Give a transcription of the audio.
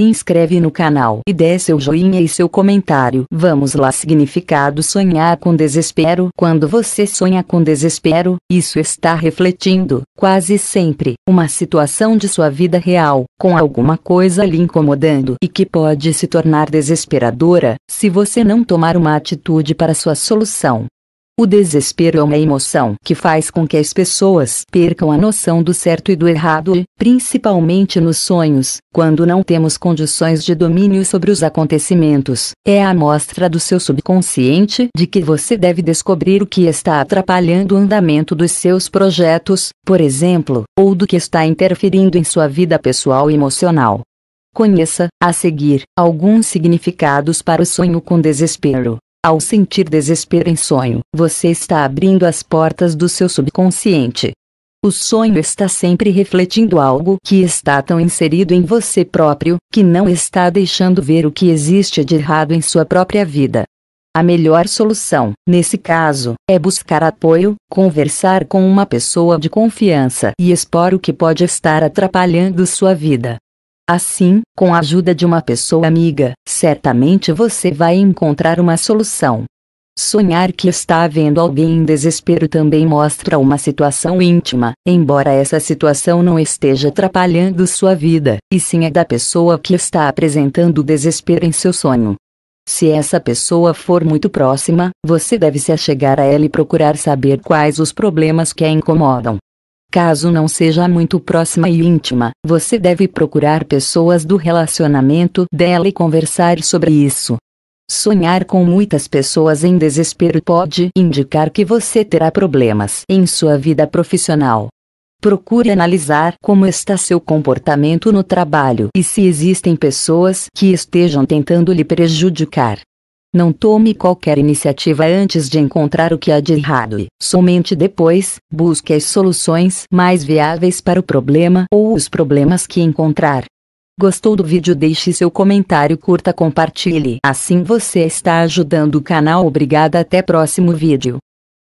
se inscreve no canal e dê seu joinha e seu comentário. Vamos lá significado sonhar com desespero. Quando você sonha com desespero, isso está refletindo, quase sempre, uma situação de sua vida real, com alguma coisa lhe incomodando e que pode se tornar desesperadora, se você não tomar uma atitude para sua solução. O desespero é uma emoção que faz com que as pessoas percam a noção do certo e do errado, e, principalmente nos sonhos, quando não temos condições de domínio sobre os acontecimentos. É a amostra do seu subconsciente de que você deve descobrir o que está atrapalhando o andamento dos seus projetos, por exemplo, ou do que está interferindo em sua vida pessoal e emocional. Conheça, a seguir, alguns significados para o sonho com desespero. Ao sentir desespero em sonho, você está abrindo as portas do seu subconsciente. O sonho está sempre refletindo algo que está tão inserido em você próprio, que não está deixando ver o que existe de errado em sua própria vida. A melhor solução, nesse caso, é buscar apoio, conversar com uma pessoa de confiança e expor o que pode estar atrapalhando sua vida. Assim, com a ajuda de uma pessoa amiga, certamente você vai encontrar uma solução. Sonhar que está vendo alguém em desespero também mostra uma situação íntima, embora essa situação não esteja atrapalhando sua vida, e sim a da pessoa que está apresentando desespero em seu sonho. Se essa pessoa for muito próxima, você deve se achegar a ela e procurar saber quais os problemas que a incomodam. Caso não seja muito próxima e íntima, você deve procurar pessoas do relacionamento dela e conversar sobre isso. Sonhar com muitas pessoas em desespero pode indicar que você terá problemas em sua vida profissional. Procure analisar como está seu comportamento no trabalho e se existem pessoas que estejam tentando lhe prejudicar. Não tome qualquer iniciativa antes de encontrar o que há de errado e, somente depois, busque as soluções mais viáveis para o problema ou os problemas que encontrar. Gostou do vídeo? Deixe seu comentário, curta, compartilhe. Assim você está ajudando o canal. Obrigada, até próximo vídeo.